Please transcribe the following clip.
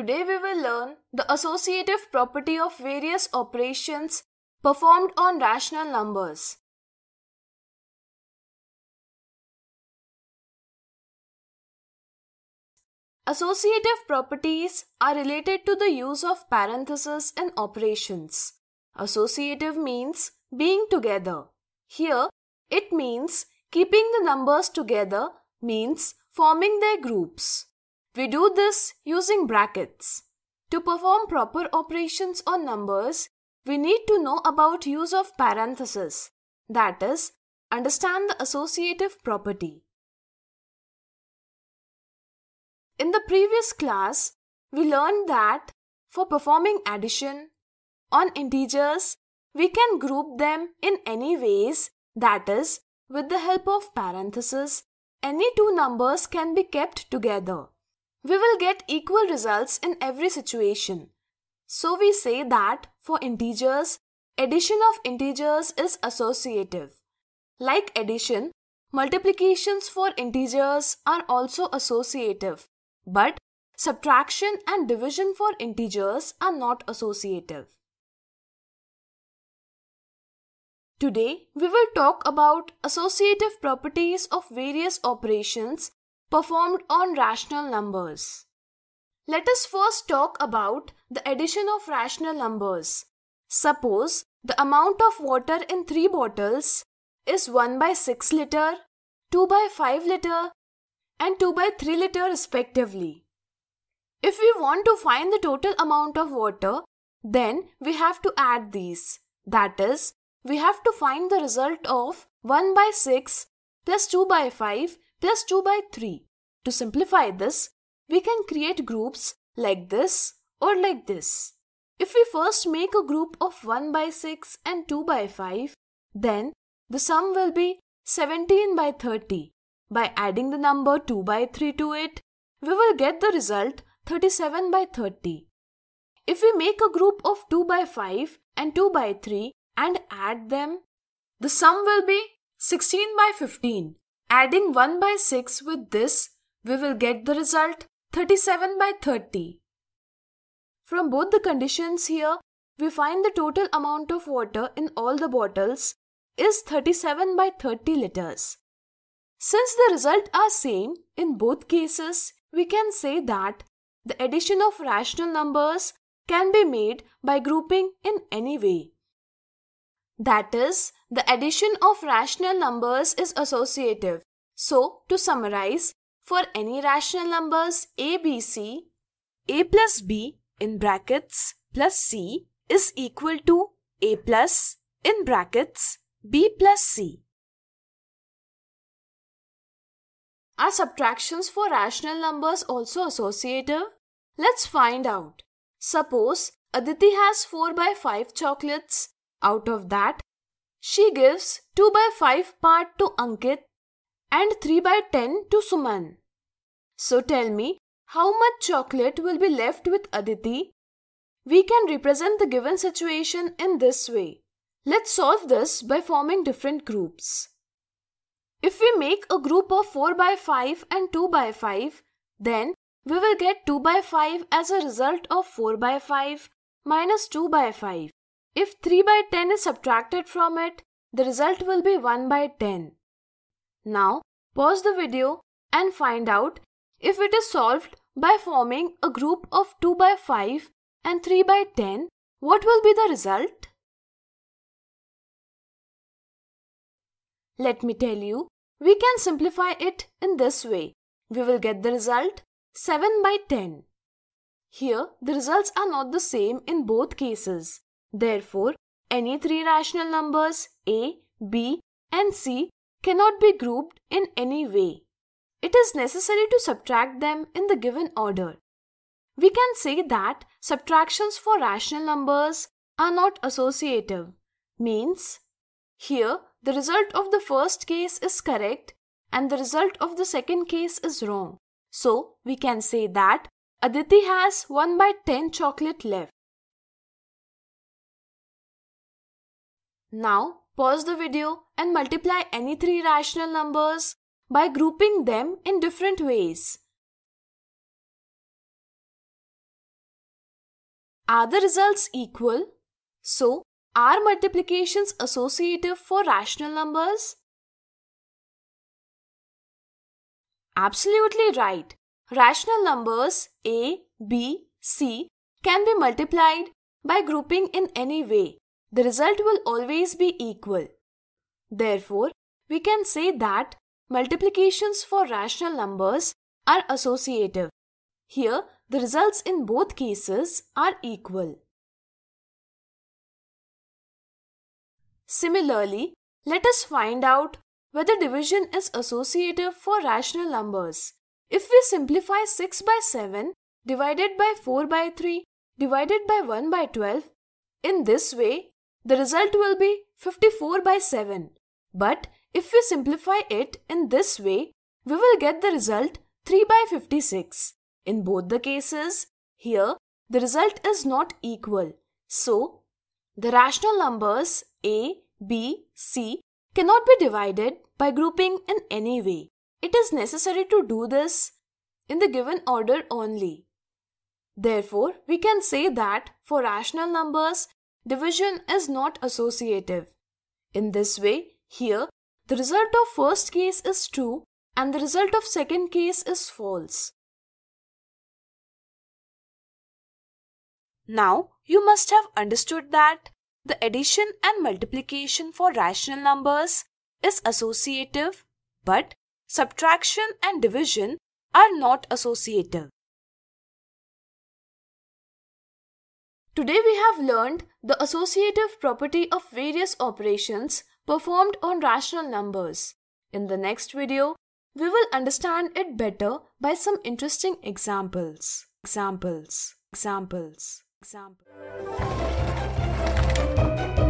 Today we will learn the associative property of various operations performed on rational numbers. Associative properties are related to the use of parentheses in operations. Associative means being together. Here, it means keeping the numbers together means forming their groups. We do this using brackets. To perform proper operations on numbers, we need to know about use of parentheses, that is, understand the associative property. In the previous class, we learned that for performing addition on integers, we can group them in any ways, that is, with the help of parentheses, any two numbers can be kept together. We will get equal results in every situation. So we say that for integers, addition of integers is associative. Like addition, multiplications for integers are also associative, but subtraction and division for integers are not associative. Today, we will talk about associative properties of various operations performed on rational numbers. Let us first talk about the addition of rational numbers. Suppose the amount of water in 3 bottles is 1 by 6 liter, 2 by 5 liter and 2 by 3 liter respectively. If we want to find the total amount of water, then we have to add these. That is, we have to find the result of 1 by 6 plus 2 by 5 plus 2 by 3. To simplify this, we can create groups like this or like this. If we first make a group of 1 by 6 and 2 by 5, then the sum will be 17 by 30. By adding the number 2 by 3 to it, we will get the result 37 by 30. If we make a group of 2 by 5 and 2 by 3 and add them, the sum will be 16 by 15. Adding 1 by 6 with this, we will get the result 37 by 30. From both the conditions here, we find the total amount of water in all the bottles is 37 by 30 liters. Since the result are same in both cases, we can say that the addition of rational numbers can be made by grouping in any way. That is, the addition of rational numbers is associative. So, to summarize, for any rational numbers a, b, c, a plus b in brackets plus c is equal to a plus in brackets b plus c. Are subtractions for rational numbers also associative? Let's find out. Suppose Aditi has 4 by 5 chocolates out of that, she gives 2 by 5 part to Ankit and 3 by 10 to Suman. So tell me, how much chocolate will be left with Aditi? We can represent the given situation in this way. Let's solve this by forming different groups. If we make a group of 4 by 5 and 2 by 5, then we will get 2 by 5 as a result of 4 by 5 minus 2 by 5. If 3 by 10 is subtracted from it, the result will be 1 by 10. Now, pause the video and find out if it is solved by forming a group of 2 by 5 and 3 by 10, what will be the result? Let me tell you, we can simplify it in this way. We will get the result 7 by 10. Here, the results are not the same in both cases. Therefore, any three rational numbers a, b, and c cannot be grouped in any way. It is necessary to subtract them in the given order. We can say that subtractions for rational numbers are not associative, means here the result of the first case is correct and the result of the second case is wrong. So we can say that Aditi has 1 by 10 chocolate left. Now pause the video and multiply any three rational numbers by grouping them in different ways. Are the results equal? So, are multiplications associative for rational numbers? Absolutely right. Rational numbers A, B, C can be multiplied by grouping in any way the result will always be equal. Therefore, we can say that multiplications for rational numbers are associative. Here, the results in both cases are equal. Similarly, let us find out whether division is associative for rational numbers. If we simplify 6 by 7 divided by 4 by 3 divided by 1 by 12, in this way the result will be 54 by 7. But if we simplify it in this way, we will get the result 3 by 56. In both the cases, here the result is not equal. So, the rational numbers a, b, c cannot be divided by grouping in any way. It is necessary to do this in the given order only. Therefore, we can say that for rational numbers, division is not associative. In this way, here, the result of first case is true and the result of second case is false. Now, you must have understood that the addition and multiplication for rational numbers is associative, but subtraction and division are not associative. Today we have learned the associative property of various operations performed on rational numbers. In the next video, we will understand it better by some interesting examples. Examples. Examples. Examples.